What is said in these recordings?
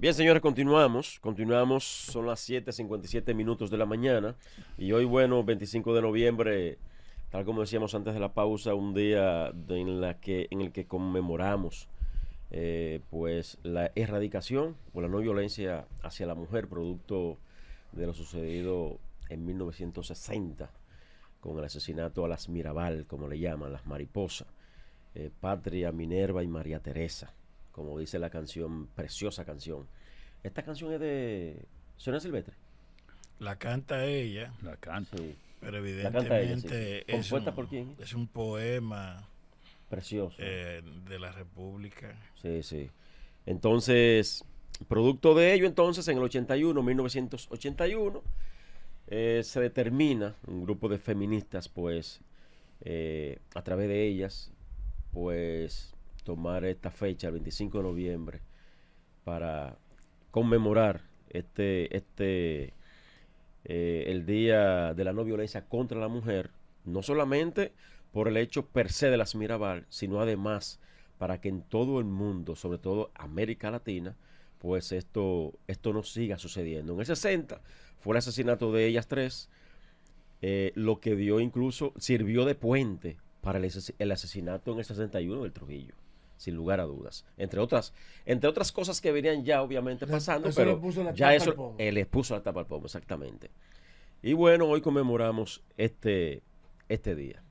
Bien, señores, continuamos. Continuamos, son las 7:57 minutos de la mañana. Y hoy, bueno, 25 de noviembre, tal como decíamos antes de la pausa, un día en, la que, en el que conmemoramos eh, pues la erradicación o la no violencia hacia la mujer, producto de lo sucedido en 1960 con el asesinato a las Mirabal, como le llaman, las mariposas, eh, Patria, Minerva y María Teresa como dice la canción, preciosa canción. Esta canción es de ...¿suena Silvestre. La canta ella. La canta. Pero evidentemente ...compuesta es, un, por quién? Eh. es un poema precioso eh, de la República. Sí, sí. Entonces, producto de ello, entonces, en el 81, 1981, eh, se determina un grupo de feministas, pues, a través de ellas, pues, tomar esta fecha, el 25 de noviembre, para conmemorar este, este eh, el Día de la No Violencia contra la Mujer, no solamente por el hecho per se de las Mirabal, sino además para que en todo el mundo, sobre todo América Latina, pues esto, esto no siga sucediendo. En el 60 fue el asesinato de ellas tres, eh, lo que dio incluso, sirvió de puente para el asesinato en el 61 del Trujillo sin lugar a dudas. Entre otras, entre otras cosas que venían ya obviamente pasando, pero ya eso les puso la tapa al pomo, exactamente. Y bueno, hoy conmemoramos este, este día.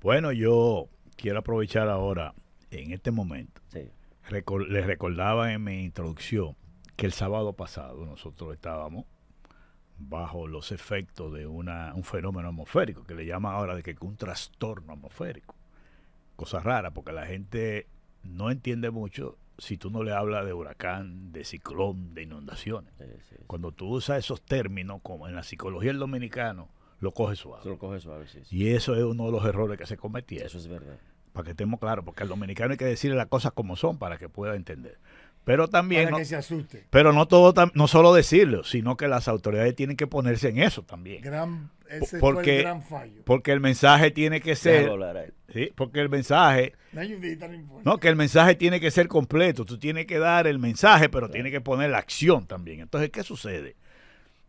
Bueno, yo quiero aprovechar ahora, en este momento, les recordaba en mi introducción que el sábado pasado nosotros estábamos bajo los efectos de una, un fenómeno atmosférico, que le llaman ahora de que un trastorno atmosférico cosa rara, porque la gente no entiende mucho si tú no le hablas de huracán, de ciclón, de inundaciones. Cuando tú usas esos términos, como en la psicología del dominicano, lo coge suave. Lo coge suave y eso es uno de los errores que se cometieron. Eso es verdad. Para que estemos claros, porque al dominicano hay que decirle las cosas como son para que pueda entender. Pero también. Para que se asuste. Pero no, todo, no solo decirlo, sino que las autoridades tienen que ponerse en eso también. ese porque, fue el gran fallo. Porque el mensaje tiene que ser. porque el mensaje. No, que el mensaje tiene que ser completo. Tú tienes que dar el mensaje, pero tienes que poner la acción también. Entonces, ¿qué sucede?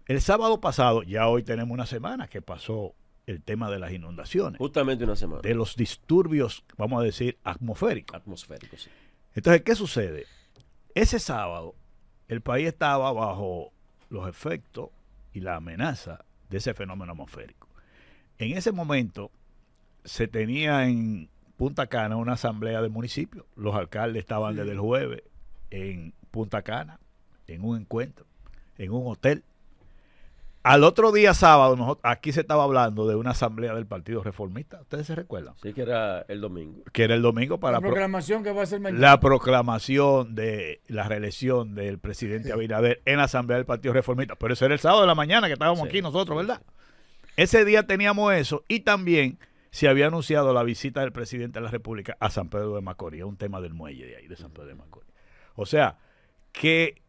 El sábado pasado, ya hoy tenemos una semana que pasó el tema de las inundaciones. Justamente una semana. De los disturbios, vamos a decir, atmosféricos. Atmosféricos, sí. Entonces, ¿qué sucede? Ese sábado, el país estaba bajo los efectos y la amenaza de ese fenómeno atmosférico. En ese momento, se tenía en Punta Cana una asamblea de municipios. Los alcaldes estaban desde el jueves en Punta Cana, en un encuentro, en un hotel al otro día sábado, aquí se estaba hablando de una asamblea del Partido Reformista. ¿Ustedes se recuerdan? Sí, que era el domingo. Que era el domingo para... La proclamación que va a ser mañana. La proclamación de la reelección del presidente Abinader en la asamblea del Partido Reformista. Pero eso era el sábado de la mañana que estábamos aquí nosotros, ¿verdad? Ese día teníamos eso y también se había anunciado la visita del presidente de la República a San Pedro de Macorís, un tema del muelle de ahí, de San Pedro de Macorís. O sea, que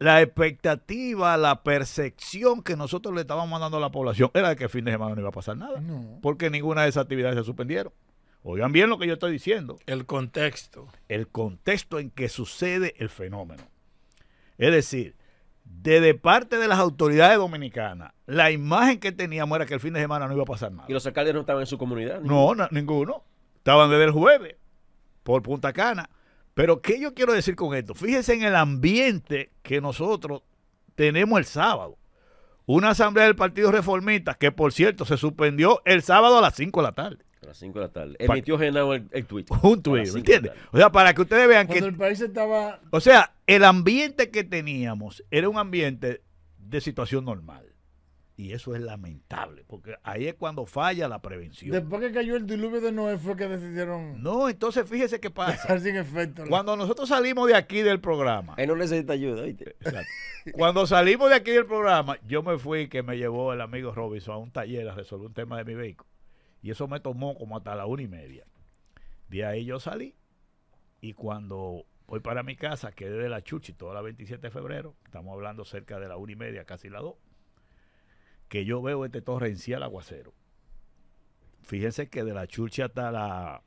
la expectativa, la percepción que nosotros le estábamos dando a la población era que el fin de semana no iba a pasar nada, porque ninguna de esas actividades se suspendieron. Oigan bien lo que yo estoy diciendo. El contexto. El contexto en que sucede el fenómeno. Es decir, desde parte de las autoridades dominicanas, la imagen que teníamos era que el fin de semana no iba a pasar nada. ¿Y los alcaldes no estaban en su comunidad? No, no ninguno. Estaban desde el jueves, por Punta Cana. Pero ¿qué yo quiero decir con esto? Fíjense en el ambiente que nosotros tenemos el sábado. Una asamblea del Partido Reformista, que por cierto se suspendió el sábado a las 5 de la tarde. A las 5 de la tarde. Emitió genaro el, el Un tweet, entiendes? O sea, para que ustedes vean Cuando que. el país estaba. O sea, el ambiente que teníamos era un ambiente de situación normal. Y eso es lamentable, porque ahí es cuando falla la prevención. Después que cayó el diluvio de Noé fue que decidieron... No, entonces fíjese qué pasa. sin efecto. Cuando nosotros salimos de aquí del programa... Él no necesita ayuda, ¿viste? Exacto. Cuando salimos de aquí del programa, yo me fui que me llevó el amigo Robinson a un taller a resolver un tema de mi vehículo. Y eso me tomó como hasta la una y media. De ahí yo salí y cuando voy para mi casa, que de la Chuchi, toda la 27 de febrero, estamos hablando cerca de la una y media, casi la dos que yo veo este torrencial aguacero. Fíjense que de la churcha hasta la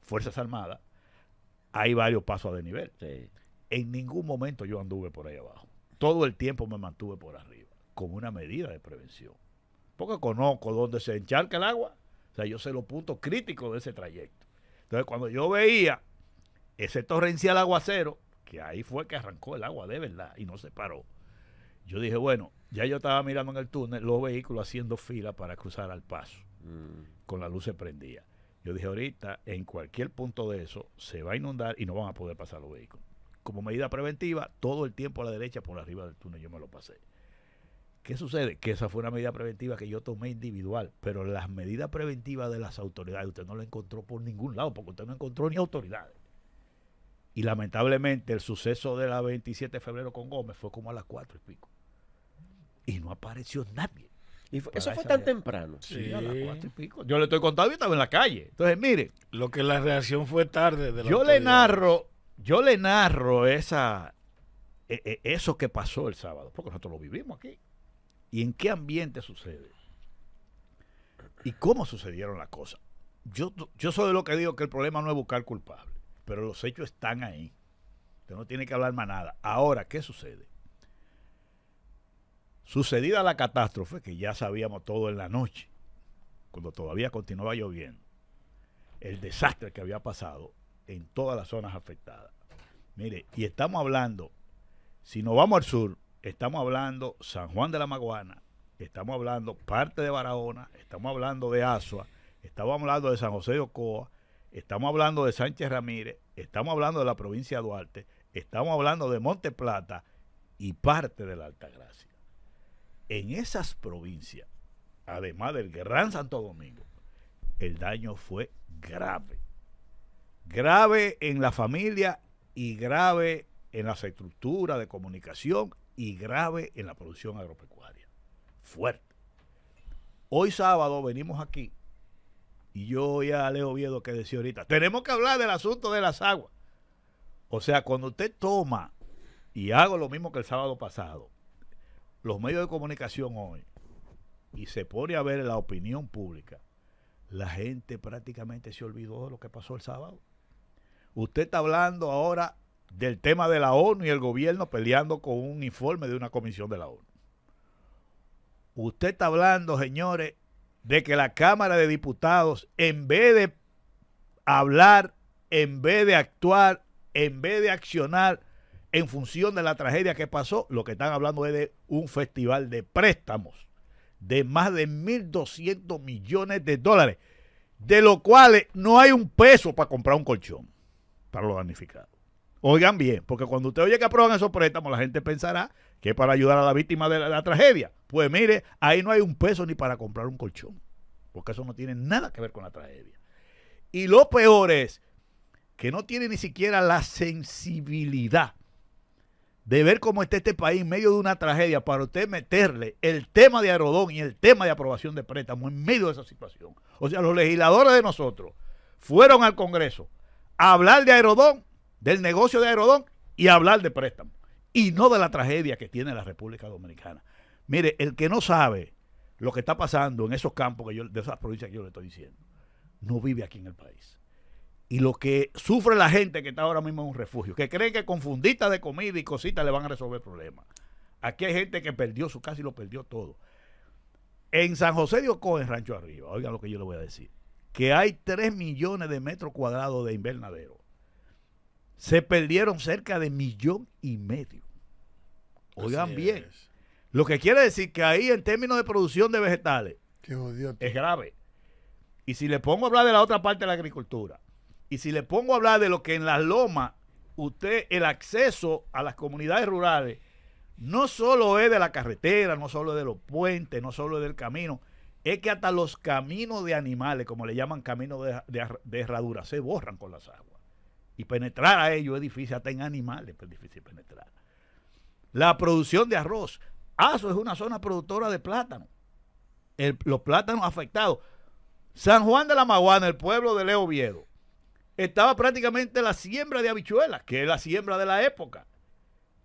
Fuerzas Armadas hay varios pasos de nivel. En ningún momento yo anduve por ahí abajo. Todo el tiempo me mantuve por arriba, como una medida de prevención. Porque conozco dónde se encharca el agua. O sea, yo sé los puntos críticos de ese trayecto. Entonces, cuando yo veía ese torrencial aguacero, que ahí fue que arrancó el agua de verdad y no se paró, yo dije, bueno, ya yo estaba mirando en el túnel los vehículos haciendo fila para cruzar al paso, mm. con la luz se prendía. Yo dije, ahorita en cualquier punto de eso se va a inundar y no van a poder pasar los vehículos. Como medida preventiva, todo el tiempo a la derecha por arriba del túnel yo me lo pasé. ¿Qué sucede? Que esa fue una medida preventiva que yo tomé individual, pero las medidas preventivas de las autoridades usted no la encontró por ningún lado, porque usted no encontró ni autoridades. Y lamentablemente el suceso de la 27 de febrero con Gómez fue como a las cuatro y pico y no apareció nadie. Y eso fue tan temprano. Sí, a las cuatro y pico. Yo le estoy contando y estaba en la calle. Entonces, mire. Lo que la reacción fue tarde. De yo le narro, yo le narro esa, e, e, eso que pasó el sábado, porque nosotros lo vivimos aquí. ¿Y en qué ambiente sucede? ¿Y cómo sucedieron las cosas? Yo, yo soy de lo que digo que el problema no es buscar culpable, pero los hechos están ahí. Usted no tiene que hablar más nada. Ahora, ¿qué sucede? Sucedida la catástrofe, que ya sabíamos todo en la noche, cuando todavía continuaba lloviendo, el desastre que había pasado en todas las zonas afectadas. Mire, y estamos hablando, si nos vamos al sur, estamos hablando San Juan de la Maguana, estamos hablando parte de Barahona, estamos hablando de Asua, estamos hablando de San José de Ocoa, estamos hablando de Sánchez Ramírez, estamos hablando de la provincia de Duarte, estamos hablando de Monte Plata y parte de la Altagracia en esas provincias, además del Gran Santo Domingo, el daño fue grave. Grave en la familia y grave en las estructuras de comunicación y grave en la producción agropecuaria. Fuerte. Hoy sábado venimos aquí y yo ya leo Oviedo que decía ahorita, tenemos que hablar del asunto de las aguas. O sea, cuando usted toma, y hago lo mismo que el sábado pasado, los medios de comunicación hoy y se pone a ver la opinión pública, la gente prácticamente se olvidó de lo que pasó el sábado. Usted está hablando ahora del tema de la ONU y el gobierno peleando con un informe de una comisión de la ONU. Usted está hablando, señores, de que la Cámara de Diputados, en vez de hablar, en vez de actuar, en vez de accionar, en función de la tragedia que pasó, lo que están hablando es de un festival de préstamos de más de 1.200 millones de dólares, de los cuales no hay un peso para comprar un colchón para los damnificados. Oigan bien, porque cuando usted oye que aprueban esos préstamos, la gente pensará que es para ayudar a la víctima de la tragedia. Pues mire, ahí no hay un peso ni para comprar un colchón, porque eso no tiene nada que ver con la tragedia. Y lo peor es que no tiene ni siquiera la sensibilidad de ver cómo está este país en medio de una tragedia para usted meterle el tema de Aerodón y el tema de aprobación de préstamos en medio de esa situación. O sea, los legisladores de nosotros fueron al Congreso a hablar de Aerodón, del negocio de Aerodón y a hablar de préstamo, y no de la tragedia que tiene la República Dominicana. Mire, el que no sabe lo que está pasando en esos campos de esas provincias que yo le estoy diciendo, no vive aquí en el país y lo que sufre la gente que está ahora mismo en un refugio, que creen que con funditas de comida y cositas le van a resolver problemas. Aquí hay gente que perdió su casa y lo perdió todo. En San José de Ocoa, en Rancho Arriba, oigan lo que yo le voy a decir, que hay 3 millones de metros cuadrados de invernadero. Se perdieron cerca de millón y medio. Oigan bien. Lo que quiere decir que ahí en términos de producción de vegetales es grave. Y si le pongo a hablar de la otra parte de la agricultura, y si le pongo a hablar de lo que en las lomas, usted, el acceso a las comunidades rurales, no solo es de la carretera, no solo es de los puentes, no solo es del camino, es que hasta los caminos de animales, como le llaman caminos de, herradura, se borran con las aguas. Y penetrar a ellos es difícil, hasta en animales es difícil penetrar. La producción de arroz. Aso es una zona productora de plátano. los plátanos afectados. San Juan de la Maguana, el pueblo de Leo Viedo, estaba prácticamente la siembra de habichuelas, que es la siembra de la época.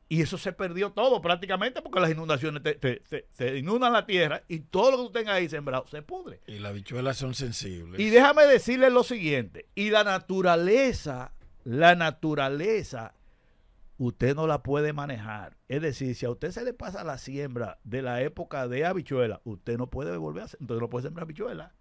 Y eso se perdió todo prácticamente porque las inundaciones Se inundan la tierra y todo lo que tú tengas ahí sembrado se pudre. Y las habichuelas son sensibles. Y déjame decirles lo siguiente, y la naturaleza, la naturaleza, usted no la puede manejar. Es decir, si a usted se le pasa la siembra de la época de habichuela, usted no puede volver a, entonces no puede sembrar habichuela.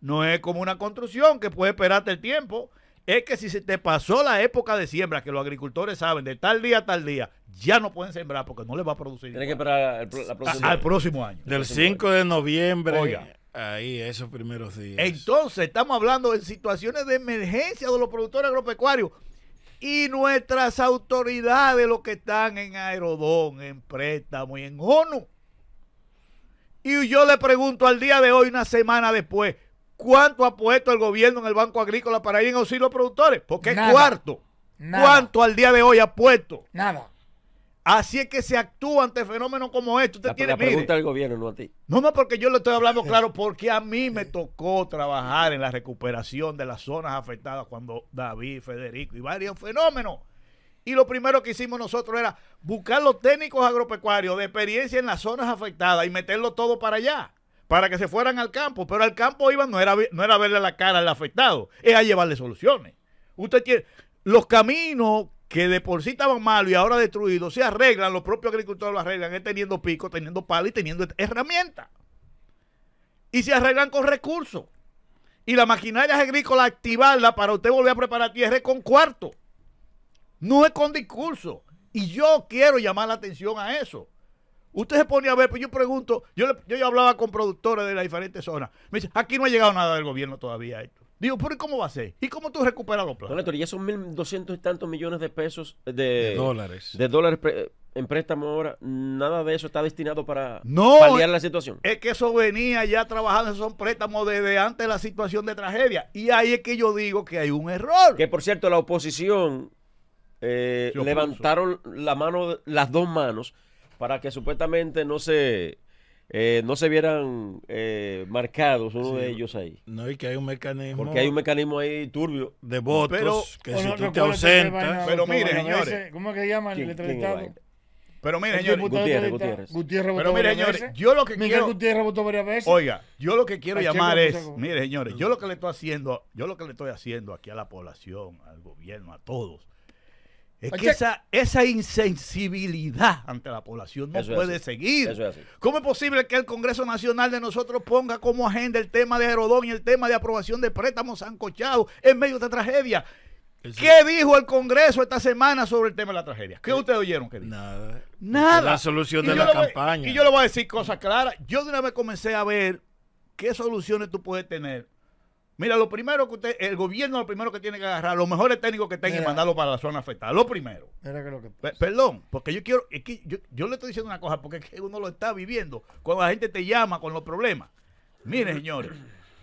No es como una construcción que puede esperarte el tiempo es que si se te pasó la época de siembra, que los agricultores saben, de tal día a tal día, ya no pueden sembrar porque no les va a producir. Tienen que esperar al próximo año. Del 5 de noviembre. Ahí, esos primeros días. Entonces, estamos hablando de situaciones de emergencia de los productores agropecuarios y nuestras autoridades, los que están en Aerodón, en préstamo y en ONU. Y yo le pregunto al día de hoy, una semana después, ¿Cuánto ha puesto el gobierno en el Banco Agrícola para ir en auxilio a productores? Porque es cuarto. ¿Cuánto al día de hoy ha puesto? Nada. Así es que se actúa ante fenómenos como estos. Usted la, pregunta gobierno, no a ti. No, no, porque yo le estoy hablando claro, porque a mí me tocó trabajar en la recuperación de las zonas afectadas cuando David, Federico y varios fenómenos. Y lo primero que hicimos nosotros era buscar los técnicos agropecuarios de experiencia en las zonas afectadas y meterlo todo para allá para que se fueran al campo, pero al campo iban no era, no era verle la cara al afectado, era a llevarle soluciones. Usted tiene los caminos que de por sí estaban malos y ahora destruidos, se arreglan, los propios agricultores lo arreglan, es teniendo pico, teniendo palo y teniendo herramientas. Y se arreglan con recursos. Y la maquinaria agrícola activarla para usted volver a preparar tierra con cuarto. No es con discurso. Y yo quiero llamar la atención a eso. Usted se pone a ver, pues yo pregunto, yo, le, yo, hablaba con productores de las diferentes zonas. Me dice, aquí no ha llegado nada del gobierno todavía esto. Digo, pero ¿y cómo va a ser? ¿Y cómo tú recuperas los plazos? Y ya son 1.200 y tantos millones de pesos de, dólares. De dólares en préstamo ahora. Nada de eso está destinado para no, paliar la situación. Es que eso venía ya trabajando, esos son préstamos desde antes de la situación de tragedia. Y ahí es que yo digo que hay un error. Que por cierto, la oposición eh, levantaron la mano, las dos manos para que supuestamente no se eh, no se vieran eh, marcados uno de ellos ahí. No, y que hay un mecanismo. Porque hay un mecanismo ahí turbio. De votos, que si tú te ausentas. Pero mire, señores. ¿Cómo que llaman el entrevistado? Pero mire, señores. Gutiérrez, Gutiérrez. votó pero mire, señores, yo lo que Miguel quiero. Gutiérrez votó varias veces. Oiga, yo lo que quiero llamar es. Mire, señores, yo lo que le estoy haciendo, yo lo que le estoy haciendo aquí a la población, al gobierno, a todos, es pues que esa, insensibilidad ante la población no puede seguir. ¿Cómo es posible que el Congreso Nacional de nosotros ponga como agenda el tema de Herodón y el tema de aprobación de préstamos ancochados en medio de esta tragedia? ¿Qué dijo el Congreso esta semana sobre el tema de la tragedia? ¿Qué, eh, ustedes oyeron que Nada. Nada. La solución de la campaña. y yo le voy a decir cosas claras. Yo de una vez comencé a ver qué soluciones tú puedes tener Mira, lo primero que usted, el gobierno lo primero que tiene que agarrar, los mejores técnicos que tenga y mandarlo para la zona afectada. Lo primero. perdón, porque yo quiero, yo, le estoy diciendo una cosa, porque que uno lo está viviendo, cuando la gente te llama con los problemas. Mire, señores,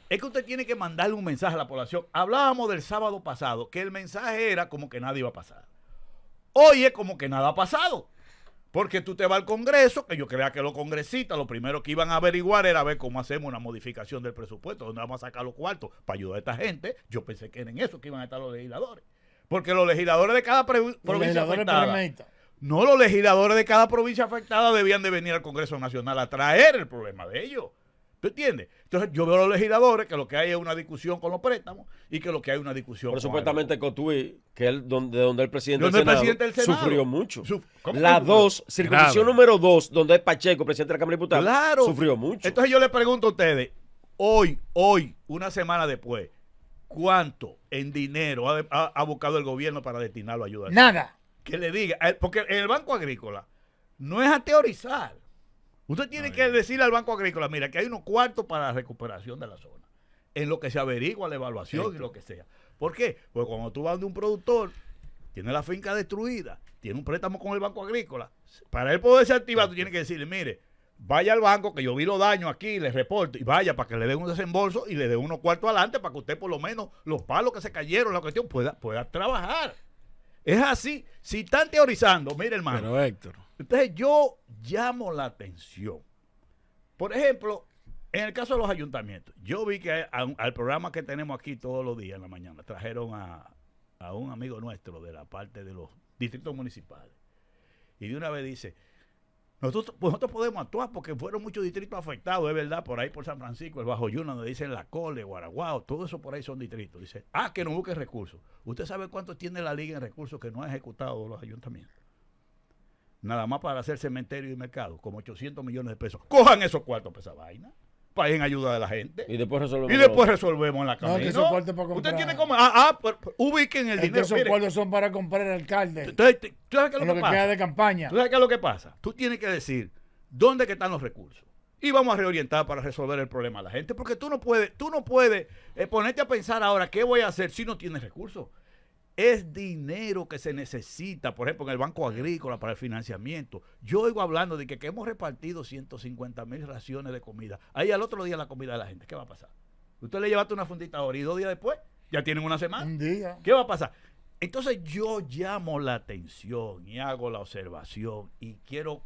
es que usted tiene que mandarle un mensaje a la población. Hablábamos del sábado pasado, que el mensaje era como que nada iba a pasar. Hoy es como que nada ha pasado. Porque tú te vas al Congreso, que yo creía que los congresistas lo primero que iban a averiguar era ver cómo hacemos una modificación del presupuesto, dónde vamos a sacar los cuartos para ayudar a esta gente. Yo pensé que era en eso que iban a estar los legisladores. Porque los legisladores de cada provincia afectada. No, los legisladores de cada provincia afectada debían de venir al Congreso Nacional a traer el problema de ellos. ¿Tú entiendes? Entonces yo veo a los legisladores que lo que hay es una discusión con los préstamos y que lo que hay es una discusión Pero con supuestamente Cotuí, que él, donde, donde el presidente, del, Senado, sufrió mucho. la dos, circunstancia número dos, donde es Pacheco, presidente de la Cámara de Diputados, sufrió mucho. Entonces yo le pregunto a ustedes, hoy, hoy, una semana después, ¿cuánto en dinero ha, abocado buscado el gobierno para destinarlo a ayuda? Nada. Que le diga, eh, porque el Banco Agrícola no es a teorizar. Usted tiene que decirle al Banco Agrícola, mira, que hay unos cuartos para la recuperación de la zona, en lo que se averigua la evaluación y lo que sea. ¿Por qué? Porque cuando tú vas de un productor, tiene la finca destruida, tiene un préstamo con el Banco Agrícola, para él poderse activar, tú tienes que decirle, mire, vaya al banco, que yo vi los daños aquí, le reporto, y vaya para que le den un desembolso y le den unos cuartos adelante para que usted por lo menos los palos que se cayeron, la cuestión, pueda, pueda trabajar. Es así, si están teorizando, mire hermano. Pero Héctor. Entonces yo llamo la atención. Por ejemplo, en el caso de los ayuntamientos, yo vi que al programa que tenemos aquí todos los días en la mañana trajeron a, un amigo nuestro de la parte de los distritos municipales. Y de una vez dice, nosotros, pues, nosotros podemos actuar porque fueron muchos distritos afectados, es verdad, por ahí por San Francisco, el Bajo Yuna, donde dicen La Cole, Guaraguao, todo eso por ahí son distritos. Dice, ah, que nos busquen recursos. ¿Usted sabe cuánto tiene la liga en recursos que no ha ejecutado los ayuntamientos? nada más para hacer cementerio y mercado, como 800 millones de pesos. Cojan esos cuartos para esa vaina. Para ir en ayuda de la gente. Y después resolvemos. Y después resolvemos en la calle. No, usted comprar. tiene como. Ah, ah ubiquen el dinero. Esos cuartos son para comprar el alcalde. ¿Tú, sabes qué es lo, que, pasa? de campaña. ¿Tú sabes qué es lo que pasa? Tú tienes que decir dónde están los recursos y vamos a reorientar para resolver el problema a la gente, porque tú no puedes, tú no puedes eh, ponerte a pensar ahora qué voy a hacer si no tienes recursos. Es dinero que se necesita, por ejemplo, en el Banco Agrícola para el financiamiento. Yo oigo hablando de que, hemos repartido 150 mil raciones de comida. Ahí al otro día la comida de la gente, ¿qué va a pasar? Usted le llevaste una fundita ahora y dos días después ya tienen una semana. Un día. ¿Qué va a pasar? Entonces yo llamo la atención y hago la observación y quiero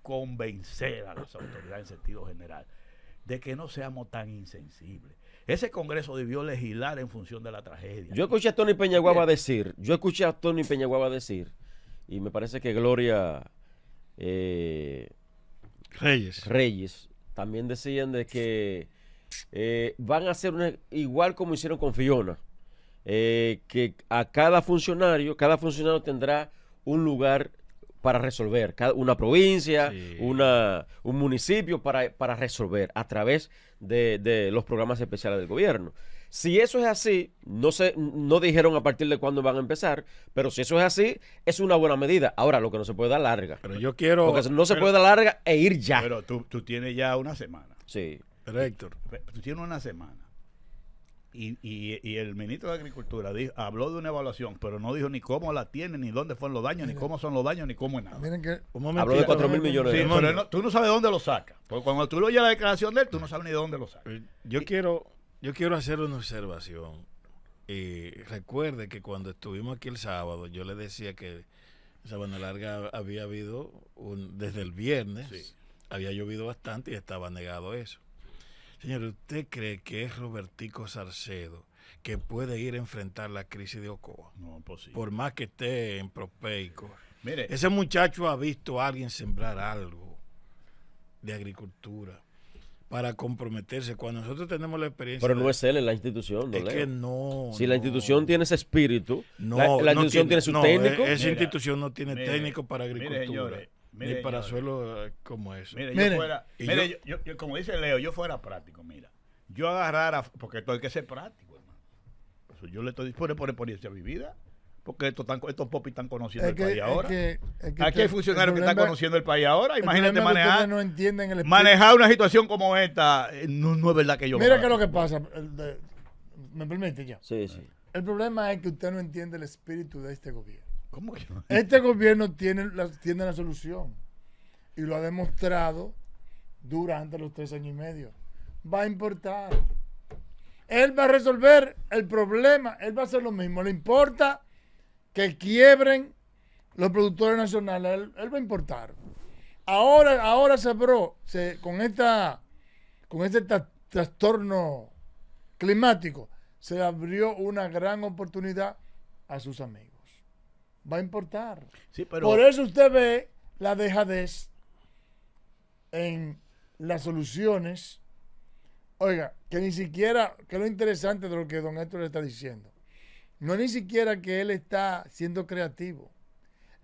convencer a las autoridades en sentido general de que no seamos tan insensibles. Ese Congreso debió legislar en función de la tragedia. Yo escuché a Tony Peñaguaba decir, yo escuché a Tony Peñaguaba decir, y me parece que Gloria eh, Reyes. Reyes también decían de que eh, van a hacer igual como hicieron con Fiona, eh, que a cada funcionario, cada funcionario tendrá un lugar para resolver, cada, una provincia, una, un municipio para, para resolver a través de, los programas especiales del gobierno. Si eso es así, no, se, no dijeron a partir de cuándo van a empezar, pero si eso es así, es una buena medida. Ahora, lo que no se puede dar larga. Pero yo quiero... no se puede dar larga e ir ya. Pero tú, tienes ya una semana. Sí. Héctor, tú tienes una semana y, el ministro de Agricultura habló de una evaluación, pero no dijo ni cómo la tiene, ni dónde fueron los daños, ni cómo son los daños, ni cómo es nada. Miren que, habló de 4 mil millones de sí, tú no sabes dónde lo saca. Porque cuando tú lo oyes la declaración de él, tú no sabes ni dónde lo saca. Eh, yo, quiero, yo quiero hacer una observación. Y recuerde que cuando estuvimos aquí el sábado, yo le decía que esa Sabana Larga había habido, un, desde el viernes, había llovido bastante y estaba negado eso. Señor, ¿usted cree que es Robertico Sarcedo que puede ir a enfrentar la crisis de Ocoa? No, posible. Por más que esté en propeico. Mire. Ese muchacho ha visto a alguien sembrar algo de agricultura para comprometerse. Cuando nosotros tenemos la experiencia. Pero no es él en la institución, ¿no? Es que no. Si la institución tiene ese espíritu, la, institución tiene, su técnico. E- esa institución no tiene técnico para agricultura. Mire, para eh, como eso. yo fuera, como dice Leo, yo fuera práctico, mira. Yo agarrara, porque esto hay que ser práctico, hermano. yo le estoy dispuesto por experiencia vivida. Porque vida porque estos popis están conociendo el país ahora. Aquí hay funcionarios que están conociendo el país ahora. Imagínate manejar. No entienden manejar una situación como esta eh, no, es verdad que yo. Mira qué es lo que pasa. ¿Me permite ya? Sí, sí. El problema es que usted no entiende el espíritu de este gobierno. Este gobierno tiene la, tiene la solución y lo ha demostrado durante los tres años y medio. Va a importar. Él va a resolver el problema. Él va a hacer lo mismo. Le importa que quiebren los productores nacionales. Él, va a importar. Ahora, ahora se abrió con, esta, con este trastorno climático. Se abrió una gran oportunidad a sus amigos va a importar. Por eso usted ve la dejadez en las soluciones. Oiga, que ni siquiera, que lo interesante de lo que don Héctor le está diciendo, no ni siquiera que él está siendo creativo.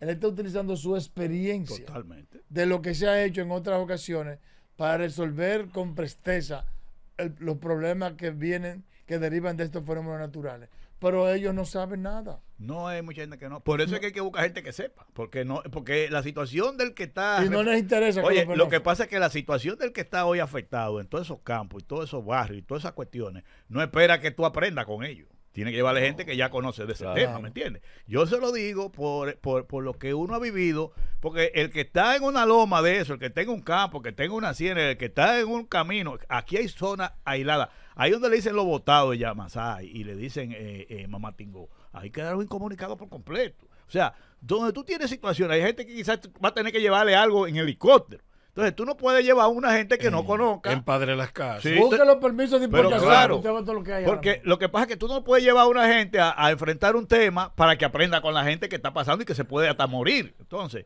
Él está utilizando su experiencia de lo que se ha hecho en otras ocasiones para resolver con presteza los problemas que vienen, que derivan de estos fenómenos naturales. Pero ellos no saben nada. No hay mucha gente que no. Por eso es que hay que buscar gente que sepa. Porque no porque la situación del que está. Y no les interesa. Oye, lo que pasa es que la situación del que está hoy afectado en todos esos campos y todos esos barrios y todas esas cuestiones, no espera que tú aprendas con ellos. Tiene que llevarle gente que ya conoce de ese tema, ¿me entiendes? Yo se lo digo por, por, lo que uno ha vivido, porque el que está en una loma de eso, el que tenga un campo, que tenga una sierra, el que está en un camino, aquí hay zonas aisladas. Ahí donde le dicen los botados ya, Masai, y le dicen eh, eh Mamá Tingó hay que dar incomunicado por completo. O sea, donde tú tienes situaciones, hay gente que quizás va a tener que llevarle algo en helicóptero. Entonces tú no puedes llevar a una gente que no eh, conozca. padre las casas. Sí, Busca los permisos de importación. porque lo que pasa es que tú no puedes llevar a una gente a, enfrentar un tema para que aprenda con la gente que está pasando y que se puede hasta morir. Entonces,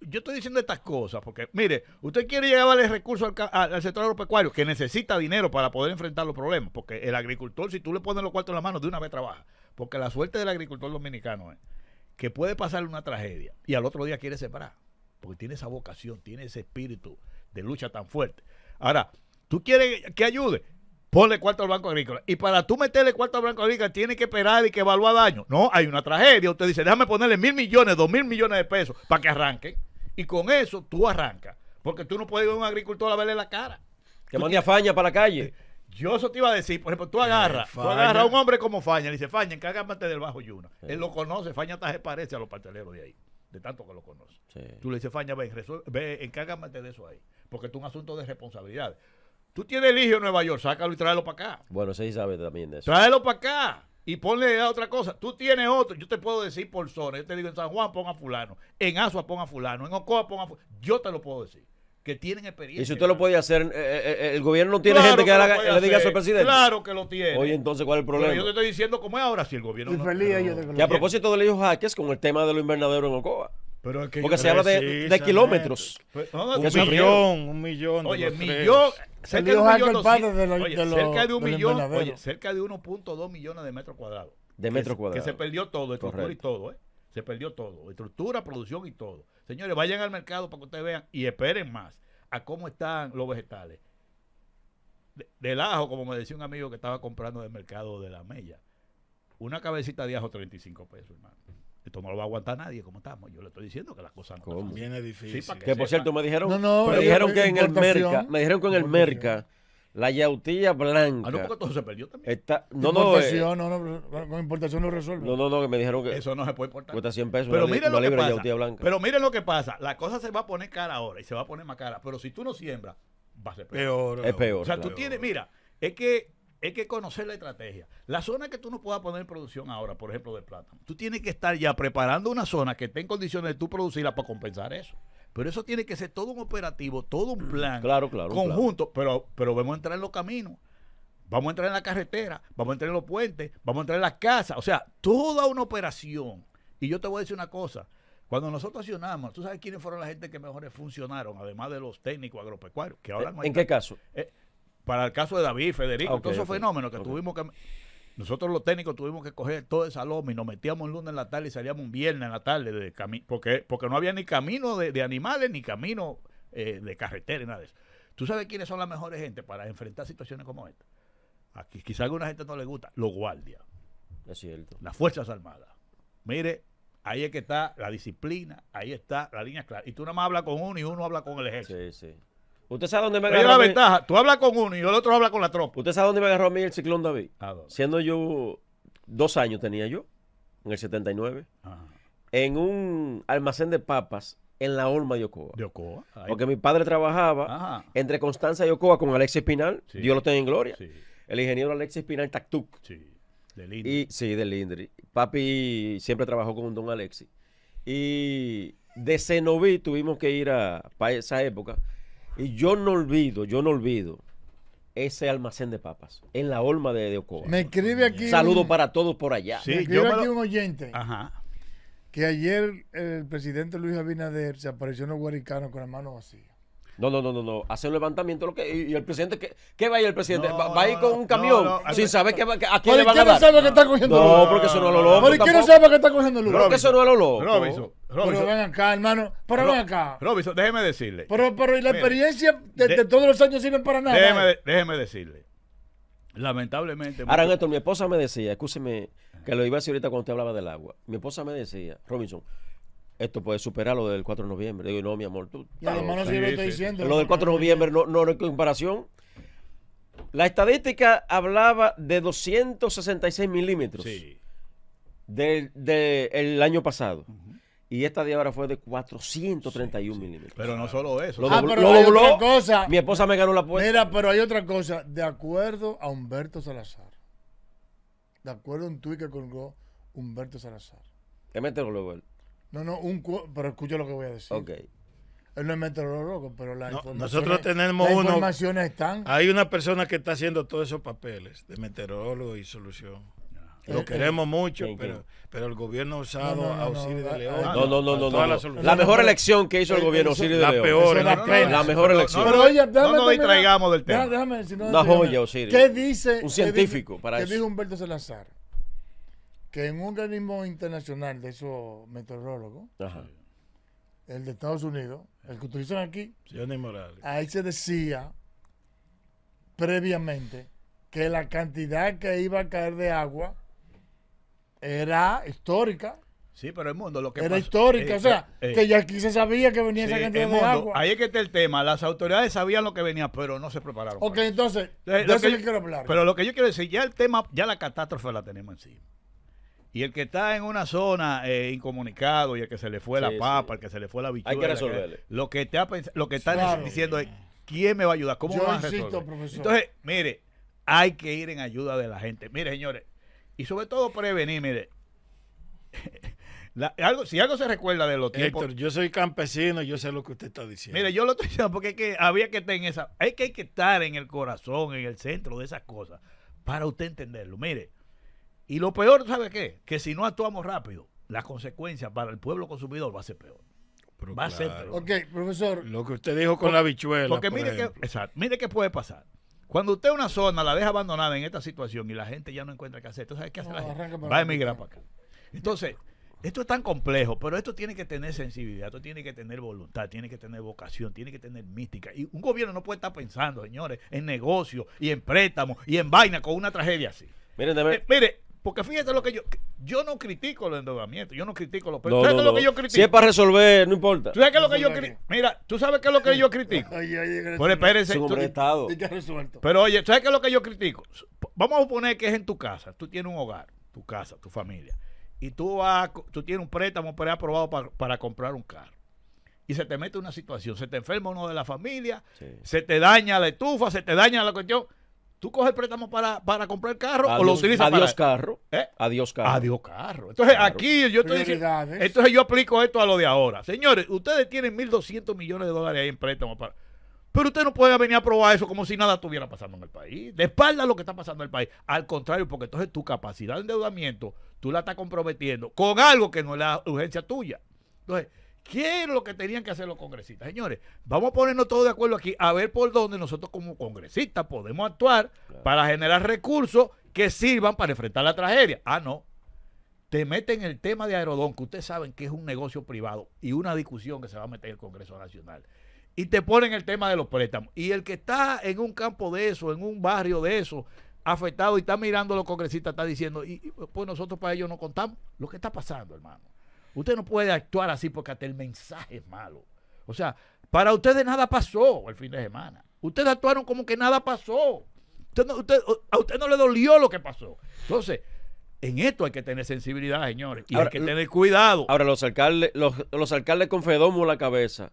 yo estoy diciendo estas cosas porque, mire, usted quiere llevarle recursos al, al, sector agropecuario que necesita dinero para poder enfrentar los problemas, porque el agricultor, si tú le pones los cuartos en la mano, de una vez trabaja. Porque la suerte del agricultor dominicano es que puede pasarle una tragedia y al otro día quiere separar, porque tiene esa vocación, tiene ese espíritu de lucha tan fuerte. Ahora, tú quieres que ayude, ponle cuarto al Banco Agrícola. Y para tú meterle cuarto al Banco Agrícola, tiene que esperar y que evalúa daño. No, hay una tragedia. Usted dice, déjame ponerle mil millones, dos mil millones de pesos para que arranque. Y con eso tú arrancas. Porque tú no puedes ir a un agricultor a verle la cara. Que mande a Faña para la calle. Yo eso te iba a decir, por ejemplo, tú agarras, eh, tú agarras a un hombre como Faña, le dice, Faña, encárgate del Bajo Yuna. una eh. Él lo conoce, Faña hasta se parece a los parteleros de ahí, de tanto que lo conoce. Tú le dices, Faña, ven, ve, de eso ahí, porque es un asunto de responsabilidad. Tú tienes el hijo en Nueva York, sácalo y tráelo para acá. Bueno, sí sabe también de eso. Tráelo para acá y ponle a otra cosa. Tú tienes otro. Yo te puedo decir por zona. Yo te digo en San Juan ponga a fulano. En Asua ponga a fulano. En Ocoa pon a fulano. Yo te lo puedo decir. Que tienen experiencia. Y si usted lo puede hacer, eh, eh, eh, el gobierno no tiene gente que, le diga a su presidente. Claro que lo tiene. Oye, entonces, ¿cuál es el problema? yo te estoy diciendo cómo es ahora si el gobierno. Y a propósito de los hackers con el tema de los invernaderos en Ocoa. Porque se habla de, kilómetros. Pues, un, millón, un millón, oye, millón, cerca de un millón. cerca de millón, 1.2 millones de metros cuadrados. De metros cuadrados. Que se perdió todo, estructura y todo, ¿eh? Se perdió todo, estructura, producción y todo. Señores, vayan al mercado para que ustedes vean y esperen más a cómo están los vegetales. del ajo, como me decía un amigo que estaba comprando del mercado de la Mella. Una cabecita de ajo 35 pesos, hermano. Esto no lo va a aguantar nadie, como estamos. Yo le estoy diciendo que las cosas no son. Viene difícil. que, por cierto, me dijeron, me, dijeron que en el Merca, me dijeron que el Merca, la yautilla blanca. Ah, no, porque todo se perdió también. Está, no, eh, no, no, no, con importación no resuelve. No, no, no, que me dijeron que. Eso no se puede importar. Cuesta 100 pesos. Pero una, lo que pasa. blanca. Pero miren lo que pasa. La cosa se va a poner cara ahora y se va a poner más cara. Pero si tú no siembras, va a ser peor. es peor. O sea, tú tienes, mira, es que es que conocer la estrategia. La zona que tú no puedas poner en producción ahora, por ejemplo, de plátano, tú tienes que estar ya preparando una zona que esté en condiciones de tú producirla para compensar eso. Pero eso tiene que ser todo un operativo, todo un plan conjunto. Pero, pero vamos a entrar en los caminos, vamos a entrar en la carretera, vamos a entrar en los puentes, vamos a entrar en las casas. O sea, toda una operación. Y yo te voy a decir una cosa. Cuando nosotros accionamos, ¿tú sabes quiénes fueron la gente que mejores funcionaron, además de los técnicos agropecuarios? Que ahora eh, ¿En qué caso? Eh, para el caso de David, Federico, okay, todos esos fenómenos que tuvimos que... Nosotros los técnicos tuvimos que coger todo el salón y nos metíamos un lunes en la tarde y salíamos un viernes en la tarde de porque, porque no había ni camino de, animales ni camino eh, de carretera y nada de eso. ¿Tú sabes quiénes son las mejores gente para enfrentar situaciones como esta? Aquí quizá a alguna gente no le gusta, los guardias. Es cierto. Las Fuerzas Armadas. Mire, ahí es que está la disciplina, ahí está la línea clara. Y tú nada más hablas con uno y uno habla con el ejército. Sí, sí. ¿Usted sabe dónde me agarró? la ventaja, tú hablas con uno y el otro habla con la tropa. ¿Usted sabe dónde me agarró a mí el ciclón David? Siendo yo, dos años tenía yo, en el 79, en un almacén de papas en la Olma de Ocoa. De Porque mi padre trabajaba entre Constanza y Ocoa con Alexis Espinal. Dios lo tenga en gloria. El ingeniero Alexis Pinal Tactuc. Sí, del Indri. sí, del Indri. Papi siempre trabajó con un don Alexis. Y de Cenoví tuvimos que ir a, esa época, y yo no olvido, yo no olvido ese almacén de papas en la Olma de, Ocoba. Ocoa. Me escribe aquí. Saludo para todos por allá. Sí, me yo aquí un oyente. Que ayer el presidente Luis Abinader se apareció en los guaricanos con las manos así. No, no, no, no, no. Hace un levantamiento lo que, y el presidente ¿qué, va a ir el presidente? va, a ir con un camión sin saber que va, a quién le van a dar. sabe que está cogiendo No, porque eso no es lo loco. ¿Por qué no sabe que está cogiendo luz? Porque eso no es lo loco. Robinson. Pero ven acá, hermano. Pero ven acá. Robinson, déjeme decirle. Pero, pero y la experiencia de, todos los años sirve para nada. Déjeme, déjeme decirle. Lamentablemente. Ahora, Néstor, mi esposa me decía, escúcheme, que lo iba a decir ahorita cuando usted hablaba del agua. Mi esposa me decía, Robinson, esto puede superar lo del 4 de noviembre. Digo, no, mi amor, tú. lo del 4 de noviembre no, no, comparación. La estadística hablaba de 266 milímetros del el año pasado. Y esta de ahora fue de 431 milímetros. Pero no solo eso. Lo, ah, Mi esposa me ganó la puerta. Mira, pero hay otra cosa. De acuerdo a Humberto Salazar. De acuerdo a un tuit que colgó Humberto Salazar. Que mete luego él? No, no, un pero escucha lo que voy a decir. Ok. Él no es meteorólogo, pero la no, información. Nosotros Están. Hay una persona que está haciendo todos esos papeles de meteorólogo y solución. Lo queremos mucho, pero, el gobierno ha usado a Osiris de León. No, no, no, no. La mejor elección que hizo el gobierno Osiris de León. La peor, la, mejor elección. no nos distraigamos del tema. Una joya, Osiris. ¿Qué dice? Un científico para eso. ¿Qué dijo Humberto Salazar? que en un organismo internacional de esos meteorólogos, el de Estados Unidos, el que utilizan aquí, ahí se decía previamente que la cantidad que iba a caer de agua era histórica. Sí, pero el mundo lo que Era histórica, eh, o sea, eh. que ya aquí se sabía que venía esa cantidad de agua. Ahí es que está el tema, las autoridades sabían lo que venía, pero no se prepararon. Ok, entonces, entonces de eso que quiero hablar. Pero lo que yo quiero decir, ya el tema, ya la catástrofe la tenemos encima. Y el que está en una zona eh, incomunicado y el que se le fue la papa, el que se le fue la bichuela. Hay que resolverle. lo que, está, lo que está diciendo es, ¿quién me va a ayudar? ¿Cómo Yo insisto, profesor. Entonces, mire, hay que ir en ayuda de la gente. Mire, señores, y sobre todo prevenir, mire. algo, si algo se recuerda de los tiempos. Héctor, yo soy campesino, yo sé lo que usted está diciendo. Mire, yo lo estoy diciendo porque que había que estar esa. hay que estar en el corazón, en el centro de esas cosas, para usted entenderlo. Mire, y lo peor, ¿sabe qué? Que si no actuamos rápido, las consecuencias para el pueblo consumidor va a ser peor. va a ser peor. Ok, profesor. Lo que usted dijo con la bichuela. Porque mire, que, mire qué puede pasar. Cuando usted una zona la deja abandonada en esta situación y la gente ya no encuentra qué hacer, entonces qué hace la gente? Va a emigrar para acá. Entonces, esto es tan complejo, pero esto tiene que tener sensibilidad, esto tiene que tener voluntad, tiene que tener vocación, tiene que tener mística. Y un gobierno no puede estar pensando, señores, en negocios y en préstamos y en vaina con una tragedia así. Miren, eh, mire, porque fíjate lo que yo. Yo no critico el endeudamientos, yo no critico los préstamos lo que yo critico? Si es para resolver, no importa. ¿Tú sabes qué es lo que yo critico? Mira, ¿tú sabes qué es lo que yo critico? Ay, ay, Por espérense. resuelto. Pero oye, sabes qué es lo que yo critico? Vamos a suponer que es en tu casa. Tú tienes un hogar, tu casa, tu familia. Y tú, vas, tú tienes un préstamo preaprobado para, para comprar un carro y se te mete una situación. Se te enferma uno de la familia, se te daña la estufa, se te daña la cuestión tú coges el préstamo para, comprar carro o lo utilizas adiós Carro, ¿Eh? Adiós carro. Adiós carro. Entonces aquí yo estoy diciendo... Entonces yo aplico esto a lo de ahora. Señores, ustedes tienen 1.200 millones de dólares ahí en préstamo para... Pero ustedes no pueden venir a probar eso como si nada estuviera pasando en el país. De espalda lo que está pasando en el país. Al contrario, porque entonces tu capacidad de endeudamiento, tú la estás comprometiendo con algo que no es la urgencia tuya. Entonces, ¿Qué es lo que tenían que hacer los congresistas? Señores, vamos a ponernos todos de acuerdo aquí a ver por dónde nosotros como congresistas podemos actuar para generar recursos que sirvan para enfrentar la tragedia. Ah, no. Te meten el tema de Aerodón, que ustedes saben que es un negocio privado y una discusión que se va a meter el Congreso Nacional. Y te ponen el tema de los préstamos. Y el que está en un campo de eso, en un barrio de eso, afectado y está mirando a los congresistas, está diciendo, y pues nosotros para ellos no contamos lo que está pasando, hermano. Usted no puede actuar así porque hasta el mensaje es malo. O sea, para ustedes nada pasó el fin de semana. Ustedes actuaron como que nada pasó. a usted no le dolió lo que pasó. Entonces, en esto hay que tener sensibilidad, señores. Y hay que tener cuidado. Ahora, los alcaldes, los, alcaldes con Fedomo la cabeza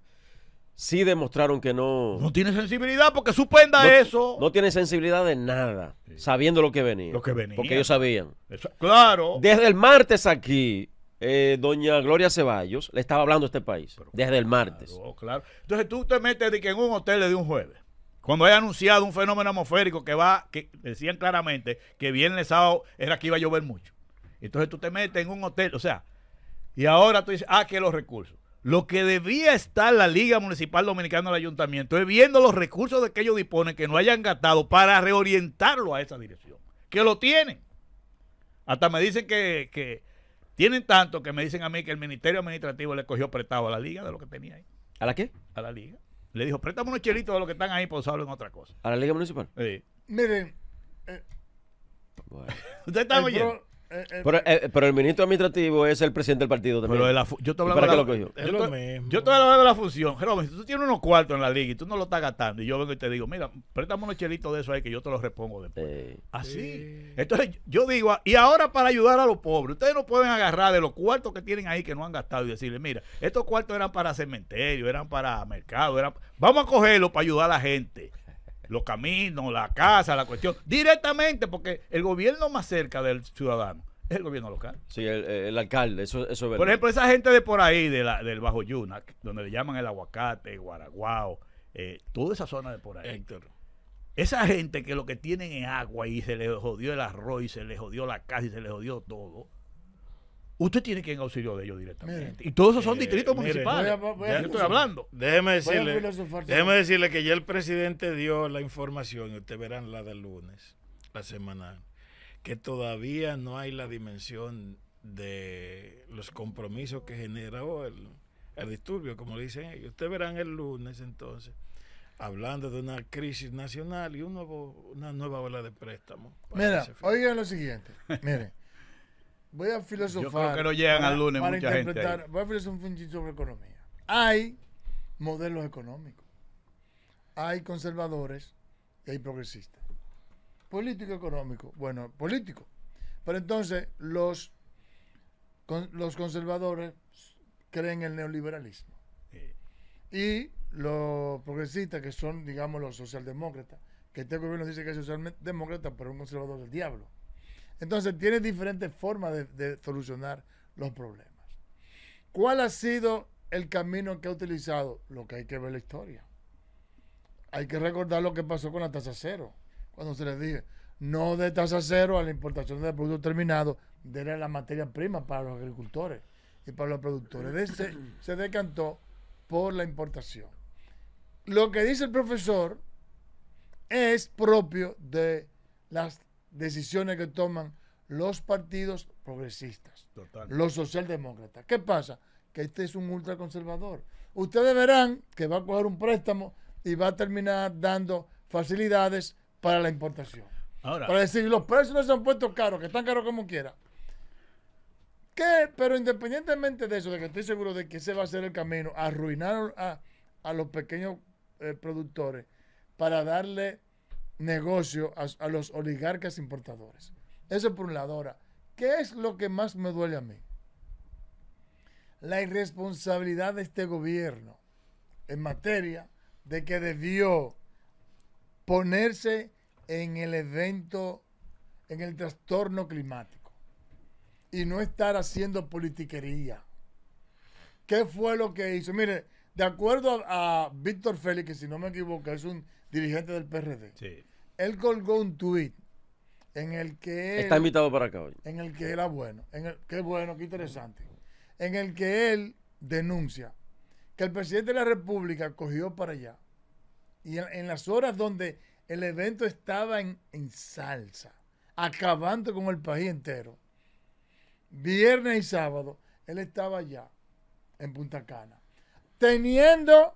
sí demostraron que no. No tiene sensibilidad porque suspenda eso. No tiene sensibilidad de nada, sabiendo lo que venía. Lo que venía. Porque ellos sabían. claro. Desde el martes aquí, eh, doña Gloria Ceballos le estaba hablando a este país desde el martes. Claro. Entonces tú te metes de que en un hotel de un jueves, cuando hay anunciado un fenómeno atmosférico que va, que decían claramente que viernes sábado era que iba a llover mucho. Entonces tú te metes en un hotel, o sea, y ahora tú dices, ah, que los recursos. Lo que debía estar la Liga Municipal Dominicana del Ayuntamiento es viendo los recursos de que ellos disponen que no hayan gastado para reorientarlo a esa dirección. Que lo tienen. Hasta me dicen que, que tienen tanto que me dicen a mí que el Ministerio Administrativo le cogió prestado a la liga de lo que tenía ahí. ¿A la qué? A la liga. Le dijo, préstame unos chelitos de lo que están ahí pues usarlo en otra cosa. ¿A la liga municipal? Sí. Miren. Eh, ¿Usted está oyendo? Eh, eh, eh, pero, el ministro administrativo es el presidente del partido de la, yo te hablando de la, Yo, de la función. tú tienes unos cuartos en la liga y tú no lo estás gastando, y yo vengo y te digo, mira, préstame unos chelitos de eso ahí que yo te los repongo después. Así. ¿Ah, Entonces, yo digo, y ahora para ayudar a los pobres, ustedes no pueden agarrar de los cuartos que tienen ahí que no han gastado y decirle, mira, estos cuartos eran para cementerio, eran para mercado, vamos a cogerlos para ayudar a la gente los caminos, la casa, la cuestión, directamente, porque el gobierno más cerca del ciudadano es el gobierno local. Sí, el, alcalde, eso, es verdad. Por ejemplo, esa gente de por ahí, de la, del Bajo Yuna, donde le llaman el aguacate, Guaraguao, eh, toda esa zona de por ahí. Esa gente que lo que tienen es agua y se les jodió el arroz y se les jodió la casa y se les jodió todo Usted tiene que ir en auxilio de ellos directamente. y todos esos son distritos municipales. Voy hablando. Déjeme decirle, decirle que ya el presidente dio la información, y ustedes verán la del lunes, la semana, que todavía no hay la dimensión de los compromisos que generó el, el disturbio, como dicen ellos. Ustedes verán el lunes entonces, hablando de una crisis nacional y un una nueva ola de préstamo. Mira, oigan lo siguiente. Miren voy a filosofar. Yo creo que no llegan al lunes mucha gente. Voy a filosofar un sobre economía. Hay modelos económicos. Hay conservadores y hay progresistas. Político económico. Bueno, político. Pero entonces los, los conservadores creen en el neoliberalismo. Y los progresistas, que son, digamos, los socialdemócratas, que este gobierno dice que es socialdemócrata, pero es un conservador del diablo. Entonces, tiene diferentes formas de, solucionar los problemas. ¿Cuál ha sido el camino que ha utilizado? Lo que hay que ver la historia. Hay que recordar lo que pasó con la tasa cero, cuando se le dije, no de tasa cero a la importación de productos terminados, de la materia prima para los agricultores y para los productores. De ese, se decantó por la importación. Lo que dice el profesor es propio de las decisiones que toman los partidos progresistas, los socialdemócratas. ¿Qué pasa? Que este es un ultraconservador. Ustedes verán que va a coger un préstamo y va a terminar dando facilidades para la importación. para decir, los precios no se han puesto caros, que están caros como quiera. ¿Qué? Pero independientemente de eso, de que estoy seguro de que ese va a ser el camino, arruinar a, los pequeños eh, productores para darle negocio a, los oligarcas importadores. Eso por un lado. Ahora, ¿qué es lo que más me duele a mí? La irresponsabilidad de este gobierno en materia de que debió ponerse en el evento, en el trastorno climático y no estar haciendo politiquería. ¿Qué fue lo que hizo? Mire, de acuerdo a, Víctor Félix, que si no me equivoco es un dirigente del PRD, sí. él colgó un tuit en el que Está invitado para acá hoy. En el que era bueno, en qué bueno, qué interesante. En el que él denuncia que el presidente de la República cogió para allá. Y en, las horas donde el evento estaba en salsa, acabando con el país entero, viernes y sábado, él estaba allá, en Punta Cana teniendo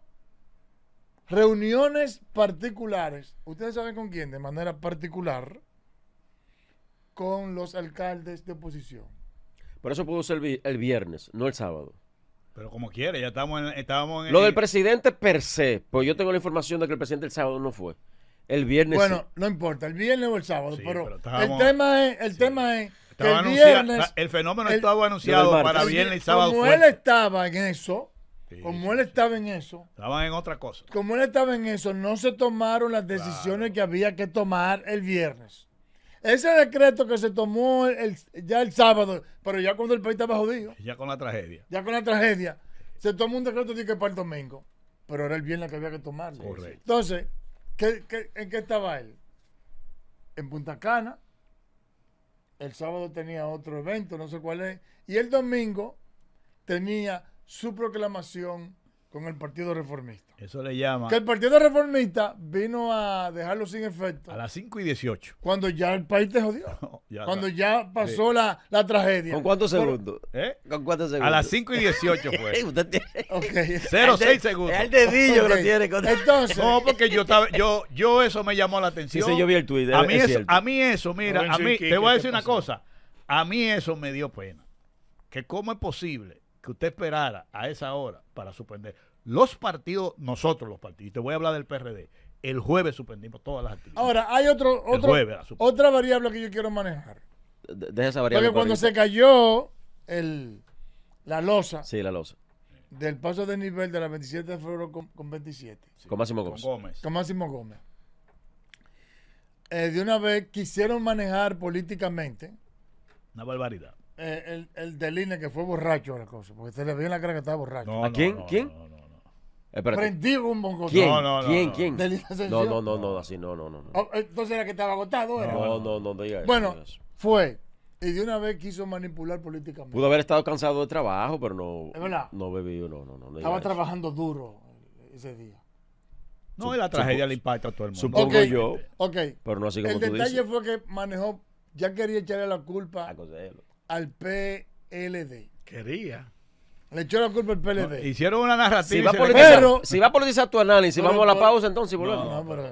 reuniones particulares. Ustedes saben con quién, de manera particular, con los alcaldes de oposición. Por eso pudo ser el viernes, no el sábado. Pero como quiere, ya estamos en, estábamos en Lo del presidente per se, pues yo tengo la información de que el presidente el sábado no fue. El viernes. Bueno, no importa, el viernes o el sábado, pero, el tema es, el tema que el viernes, el fenómeno estaba anunciado para viernes y sábado. Como él estaba en eso, como él estaba en eso. Estaban en otra cosa. Como él estaba en eso, no se tomaron las decisiones que había que tomar el viernes. Ese decreto que se tomó ya el sábado, pero ya cuando el país estaba jodido. Ya con la tragedia. Ya con la tragedia. Se tomó un decreto de que para el domingo. Pero era el viernes que había que tomarlo. Entonces, en qué estaba él? En Punta Cana. El sábado tenía otro evento, no sé cuál es. Y el domingo tenía su proclamación con el Partido Reformista. Eso le llama. Que el Partido Reformista vino a dejarlo sin efecto. A las 5 y 18. Cuando ya el país te jodió. cuando ya pasó la, tragedia. ¿Con cuántos segundos? ¿Eh? ¿Con cuántos segundos? A las 5 y 18 fue. Usted tiene... 0, 6 segundos. El dedillo que lo tiene. Con... Entonces. No, porque yo yo, eso me llamó la atención. Sí, yo vi el tuit. A mí, eso, mira, a mí, te voy a decir una cosa. A mí eso me dio pena. Que cómo es posible que usted esperara a esa hora para suspender los partidos, nosotros los partidos, y te voy a hablar del PRD, el jueves suspendimos todas las actividades. Ahora, hay otro, otra variable que yo quiero manejar. De, esa variable. Porque cuando se cayó la losa. Sí, la losa. Del paso de nivel de la 27 de febrero con, 27. con Máximo Gómez. Con, Máximo Gómez. Eh, de una vez quisieron manejar políticamente. Una barbaridad. Eh, el, deline que fue borracho la cosa, porque se le veía en la cara que estaba borracho. ¿A quién? No, ¿Quién? No, Prendido un bongo ¿Quién? No, no, ¿Quién? ¿Quién? No, no, no, no, así no, no, no. Oh, eh, entonces era que estaba agotado, era. No, no, no, diga Bueno, fue. Y de una vez quiso manipular políticamente. Pudo haber estado cansado de trabajo, pero no. ¿Es verdad? No bebió, no, no, no. Estaba trabajando duro eh, ese día. No, y la tragedia le impacta a todo el mundo. Supongo yo. Ok. Pero no así como el tú dices. El detalle fue que manejó, ya quería echarle la culpa. A Coselo al PLD. Quería. Le echó la culpa al PLD. hicieron una narrativa. Si va, por politizar, pero, si va a politizar tu análisis, vamos a la pausa entonces y volvemos. No, no, pero,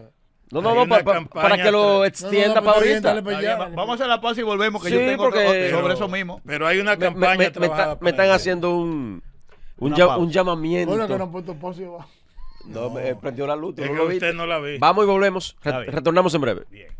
no, para que lo extienda para ahorita. Vamos a la pausa y volvemos, que yo tengo porque, otro, pero, sobre eso mismo. Pero hay una campaña Me, me, están haciendo un, un, llamamiento. Bueno, que no han puesto pausa No, me eh, prendió la luz. Es usted no la ve. Vamos y volvemos. retornamos en breve. Bien.